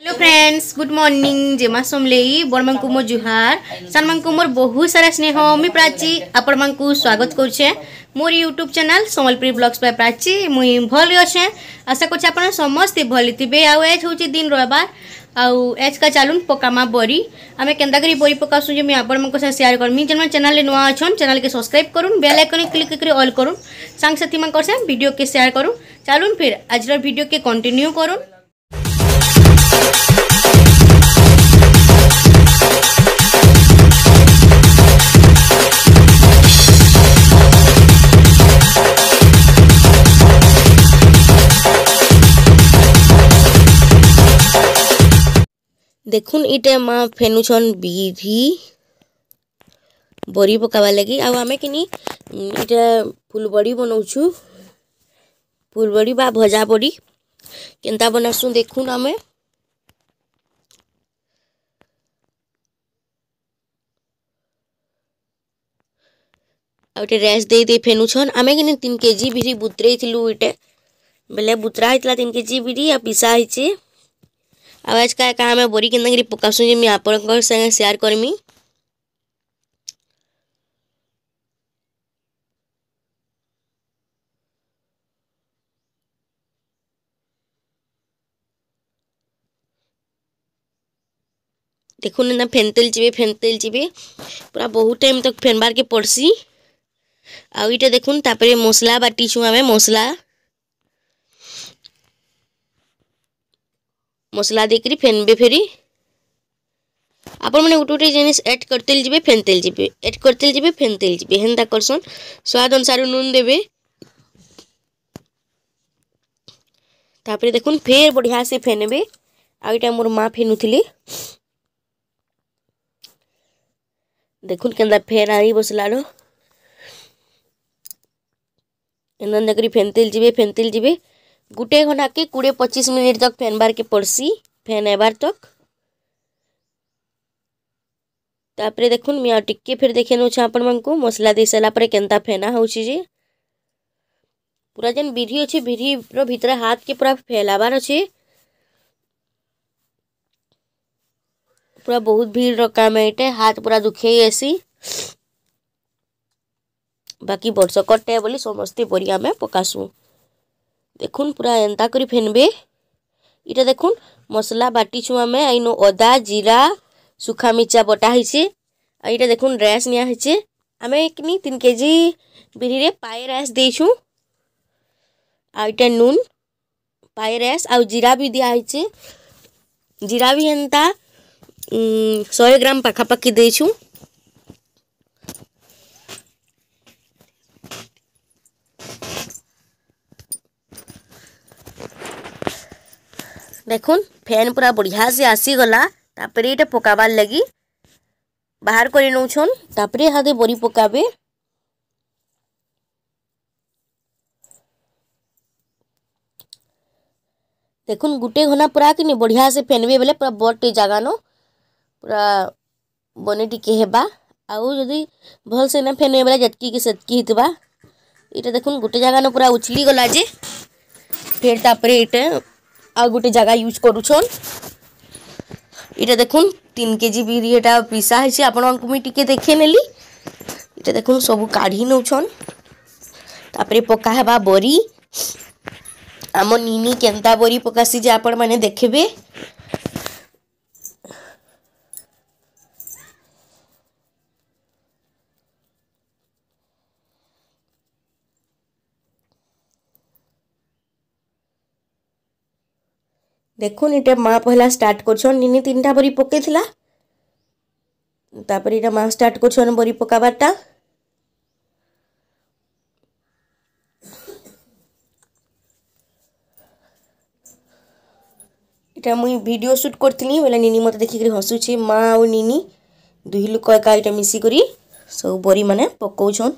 hello friends good morning जेमा सोमलेई बड़मानू मोर जुहार सानमानू मोर बहुत सारा स्नेह मुई प्राची आपण मानू स्वागत करुचे मोर YouTube channel Sambalpuri blogs by Prachi मुई भल अच्छे आशा कर समस्त समस्ते भल थे एज हूँ दिन रविवार आउ आज का चालून पकामा बरी आम केन्ता करी बरी पकासू जे मुझे आपको साथ सेयार करमी जेन चैनल नुआ अच्छा चैनल के सब्सक्राइब करूँ बेल आइकन क्लिक कर अल करूँ सांगसाथी मान भिडियो के सेयार करूँ चालून फिर आज भिडियो के कंटिन्यू करूँ দেখুন এটা মা ফেনুছন বিধি বড়ি পকাবার লাগি আউ আমি কিনি এটা ফুলবড়ি বনাউছু ফুলবড়ি বা ভজা বড়ি কেনতা বনাসু দেখুন আমি आटे रेस दे दे फेनुछन आम कि तीन के जी बिरी बुतरेलु ये बोले बुतरा होता तीन के जी बिरी आ पिसा होती आउ आज का आम बोरी के पकासू जी आपण सेयार करमी देखुन फेन तेल चिबे फेन तेल चिबे पूरा बहुत टाइम तक फेन बार के पड़सी आईटा देखे मसला बाटू आम मसला मसला देकर फेन भी फेरी आपने गोटे गोटे जिनिस एड करते जी फेन तेल जी एड करते जी फेन तेल जी एंता करसन स्वाद अनुसार नुन देवे तापर देख फेर बढ़िया से फेन आईटा मोर माँ फेनु देखा फेर आई बसलान एंधन जाकर फेन तेल जी फेन तेल जीवे गुटे के कोड़े पचीस मिनिट तक फेन बार के पड़सी फेन एबार तक तापर देख टे फिर देखे नौ आपण मैं मसला दे सारापर के फेना हो पूरा जेन बिरी अच्छे विरी रितर हाथ के पूरा फैलावार अच्छे पूरा बहुत भीड़ काम है हाथ पूरा दुखे आसी ବାକି ବର୍ଷକଟେ ବୋଲି ସମସ୍ତେ ବରି ଆମେ ପକାସୁଁ ଦେଖୁନ୍ ପୁରା ଏନ୍ତା କରି ଫେନ୍ବେ ଇଟା ଦେଖୁନ୍ ମସଲା ବାଟିଛୁଁ ଆମେ ଇନୁ ଅଦା ଜିରା ଶୁଖା ମିର୍ଚା ବଟା ହେଇଛେ ଆଉ ଇଟା ଦେଖୁନ୍ ରାଇସ୍ ନିଆ ହେଇଛେ ଆମେ କିନି ତିନ୍ କେଜି ବିରିରେ ପାଏ ରାଇସ୍ ଦେଇଛୁଁ ଆଉ ଇଟା ନୁନ୍ ପାଏ ରାଇସ୍ ଆଉ ଜିରା ବି ଦିଆହେଇଛେ ଜିରା ବି ଏନ୍ତା ଶହେ ଗ୍ରାମ ପାଖାପାଖି ଦେଇଛୁଁ देख फैन पूरा बढ़िया से आसीगलापर ये पकबार लगी बाहर कर नौछन तापर हाथ बरी पका देख गोटे घना पूरा कि बढ़िया से फेन भी बोले पूरा बड़ टे जगानो पूरा बने टिके हेबा आउ जदि भल से फेन भी बोले जटकी कि सेतकी ये देख गोटे जगान पूरा उछली गला जे फिर तापर ये ଆଉ ଗୋଟେ ଜାଗା ୟୁଜ୍ କରୁଛନ୍ ଏଇଟା ଦେଖୁନ୍ ତିନି କେଜି ବିରି ଏଇଟା ପିସା ହେଇଛି ଆପଣଙ୍କୁ ମୁଇଁ ଟିକେ ଦେଖେଇ ନେଲି ଏଇଟା ଦେଖୁନ୍ ସବୁ କାଢ଼ି ନେଉଛନ୍ ତାପରେ ପକା ହେବା ବରି ଆମ ନିନି କେନ୍ତା ବରି ପକାସି ଯେ ଆପଣମାନେ ଦେଖିବେ দেখুন এটা মা পহলা স্টার্ট করছেন নিনি তিনটা বড়ি পকাইলা তারপরে এটা মা স্টার্ট করছেন বড়ি পকাবারটা এটা মুই ভিডিও শুট করতিনি বলে নিনি মতো দেখিকি হসুছি মা ও নিনি দুই লোক একা এটা মিশি করি সব বড়ি মানে পকাউছন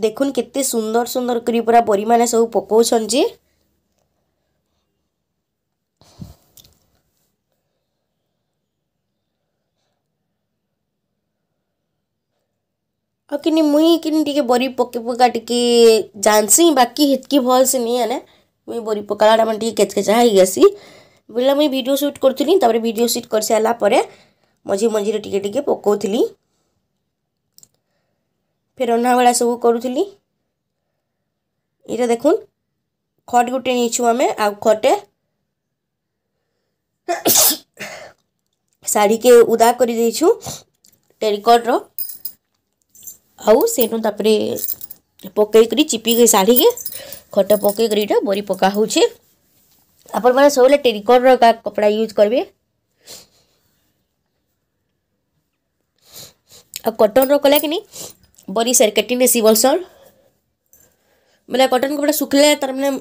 देखुन के सुंदर सुंदर करी पूरा पर सब पकाचन जी आनी मुई टिके बरी पके पका टिके जानसी बाकी हेतकी भल से नहीं आने मुई बरी पकाला मैं टे केचकेचासी बोले मुझे भिड सुट करी भिड सुट कर सारापर मझे मझे टिके टिके पकाऊ थी ফের রন্ধাবেলা সবু করুলি এটা দেখুন খট গোটে নিয়েছু আমি আউ খটে ଶାଢ଼ୀକେ ଉଦା କରିଦେଇଛୁ ଟେରିକଟ୍ର ଆଉ ସେନୁ ତାପରେ ପକେଇକରି ଚିପିକି ଶାଢ଼ୀକେ ଖଟ ପକେଇକରି ଏଇଟା ବରି ପକା ହେଉଛେ ଆପଣମାନେ ସବୁବେଳେ ଟେରିକଟ୍ର ଏକା କପଡ଼ା ୟୁଜ୍ କରିବେ ଆଉ କଟନ୍ର କଲେ କିନି बरी सर कटिंग से बोलस बोले कटन कपड़ा सुखले तर मैंने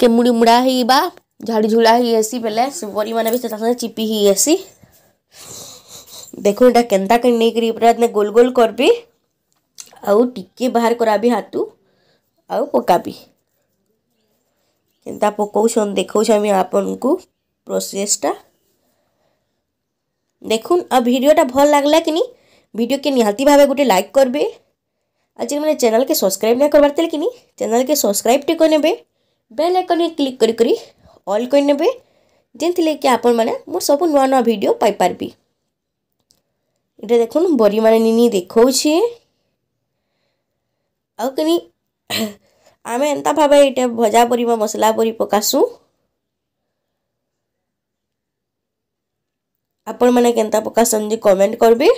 टे मुड़ी मुड़ा ही बा झाड़ी झुला ही ऐसी बेले बरी माना भी तक चिपी ही ऐसी देखो यहाँ के नहीं करी पूरा गोल गोल कर भी आउ टे बाहर करा भी हाथ आउ पका भी कंता पकाशन देखा आपन को प्रोसेसटा देख आ भिडटा भल लगला कि नहीं ভিডিও কে নিহালতি ভাবে গুটি লাইক করবি আর জিনে মানে চ্যানেল কে সাবস্ক্রাইব না করবারতে লাগি নি চ্যানেল কে সাবস্ক্রাইব টি করনেবে বেল আইকনে ক্লিক করি করি অল কইনেবে জেনতে লে কি আপন মানে মো সব নয়া নয়া ভিডিও পাই পারবি এটে দেখোন বরি মানে নি নি দেখৌছি আৰু কি আমি এন্তা ভাবে এটে ভজা পরিমা মশলা পরি পোকাসু আপন মানে কন্তা পোকা সন্দি কমেন্ট করবি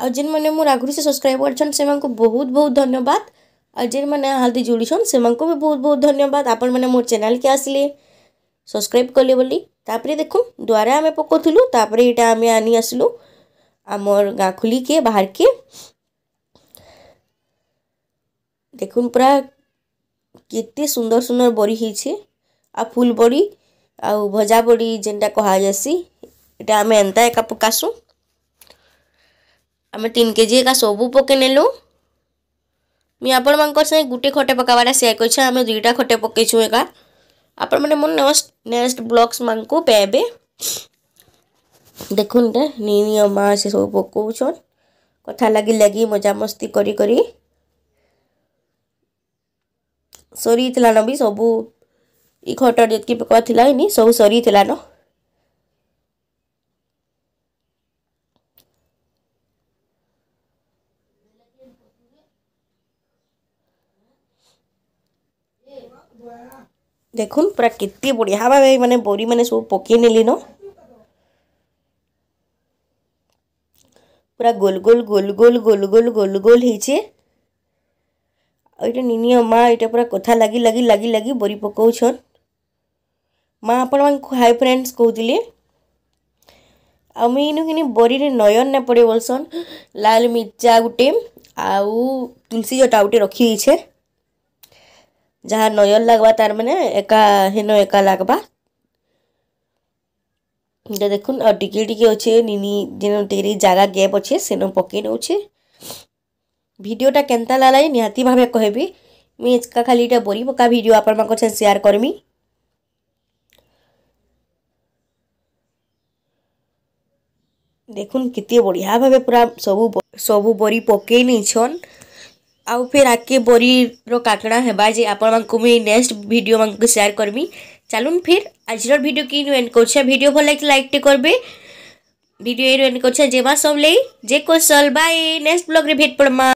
ଆଉ ଯେନ୍ମାନେ ମୋର ଆଗରୁ ସେ ସବସ୍କ୍ରାଇବ୍ କରିଛନ୍ ସେମାନଙ୍କୁ ବହୁତ ବହୁତ ଧନ୍ୟବାଦ ଆଉ ଯେନ୍ମାନେ ହାଲଦି ଜୁଡ଼ିଛନ୍ ସେମାନଙ୍କୁ ବି ବହୁତ ବହୁତ ଧନ୍ୟବାଦ ଆପଣମାନେ ମୋର ଚ୍ୟାନେଲ୍କେ ଆସିଲେ ସବସ୍କ୍ରାଇବ୍ କଲେ ବୋଲି ତାପରେ ଦେଖୁନ୍ ଦ୍ୱାରା ଆମେ ପକଉଥିଲୁ ତାପରେ ଏଇଟା ଆମେ ଆନି ଆସିଲୁ ଆମର ଗାଁଖୁଲିକେ ବାହାରକେ ଦେଖୁନ୍ ପୁରା କେତେ ସୁନ୍ଦର ସୁନ୍ଦର ବଡ଼ି ହେଇଛେ ଆଉ ଫୁଲ୍ ବଡ଼ି ଆଉ ଭଜା ବଡ଼ି ଯେନ୍ଟା କୁହାଯାଏସି ଏଇଟା ଆମେ ଏନ୍ତା ଏକା ପକାସୁଁ आम तीन के जी एका सबू पकई नेलु मुझे आपण संगे गोटे खटे पकाबाटा सेयर कर आम दुईटा खटे पकईछू एका आपण मैंने मो नेक्स्ट नेक्स्ट ब्लग्स मान पेबे देखते देखुन नहीं माँ से सब पकाउन कथा लगे लगे मजा मस्ती करी करी सरी थी भी सबू ଇ ଖଟରେ ଯେତିକି ପକାବାର ଥିଲା ନି ସବୁ ସରିଥିଲା দেখুন ପୁରା କେତେ ବଢ଼ିଆ ଭାବେ ମାନେ ବରିମାନେ ସବୁ ପକାଇ ନେଲିନ ପୁରା ଗୋଲ ଗୋଲ ଗୋଲ ଗୋଲ ଗୋଲ ଗୋଲ ଗୋଲ ଗୋଲ ହେଇଛେ ଆଉ ଏଇଟା ନିନିଅ ମା ଏଇଟା ପୁରା କଥା ଲାଗି ଲାଗି ଲାଗି ଲାଗି ବରି ପକାଉଛନ୍ ମା ଆପଣମାନଙ୍କୁ ହାଇ ଫ୍ରେଣ୍ଡସ୍ କହୁଥିଲି ଆଉ ମୁଇଁ ଇନୁ କିନି ବରିରେ ନୟନ ନାଇଁ ପଡ଼େ ବୋଲସନ୍ ଲାଲ ମିର୍ଚା ଗୋଟେ ଆଉ ତୁଳସୀ ଜଟା ଗୋଟେ ରଖିଦେଇଛେ ଯାହା ନଜର ଲାଗ୍ବା ତାର୍ ମାନେ ଏକା ହେନ ଏକା ଲାଗ୍ବା ଇଟା ଦେଖୁନ୍ ଆଉ ଟିକେ ଟିକେ ଅଛେ ନିନି ଯେନ ଟିକେ ଟିକେ ଜାଗା ଗ୍ୟାପ୍ ଅଛେ ସେନ ପକେଇ ନେଉଛେ ଭିଡ଼ିଓଟା କେନ୍ତା ଲାଗ୍ଲା ନିହାତି ଭାବେ କହିବି ମୁଇଁ ଏକା ଖାଲି ଇଟା ବରି ପକା ଭିଡ଼ିଓ ଆପଣମାନଙ୍କ ସାଙ୍ଗେ ସେୟାର୍ କର୍ମି দেখুন কেতে বঢ়িয়া ভাবে পুরা সবু সবু বড়ি পকেই নেইছন ଆଉ ଫେର୍ ଆଗ୍କେ ବରିର କାକଣା ହେବା ଯେ ଆପଣମାନଙ୍କୁ ମୁଇଁ ନେକ୍ସଟ ଭିଡ଼ିଓମାନଙ୍କୁ ସେୟାର କରମି ଚାଲୁନ୍ ଫିର୍ ଆଜିର ଭିଡ଼ିଓ କି ଏଣ୍ଡ କରୁଛେ ଭିଡ଼ିଓ ଭଲ ଲାଗି ଲାଇକ୍ଟେ କରବେ ଭିଡ଼ିଓ ଏଇରୁ ଏଣ୍ଡ କରୁଛେ ଯେମା ସବ୍ ଲାଗି ଯେ କୋଶଲ ବାଏ ନେକ୍ସଟ ବ୍ଲଗ୍ରେ ଭେଟ୍ ପଡ଼ମା